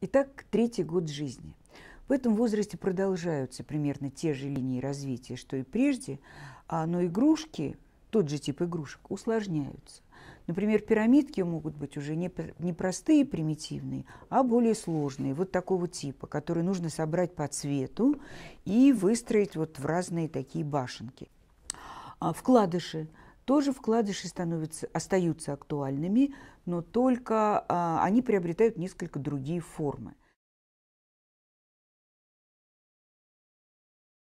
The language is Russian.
Итак, третий год жизни. В этом возрасте продолжаются примерно те же линии развития, что и прежде, а, но игрушки, тот же тип игрушек, усложняются. Например, пирамидки могут быть уже не, не простые, примитивные, а более сложные, вот такого типа, которые нужно собрать по цвету и выстроить вот в разные такие башенки. А, вкладыши тоже вкладыши становятся, остаются актуальными, но только а, они приобретают несколько другие формы.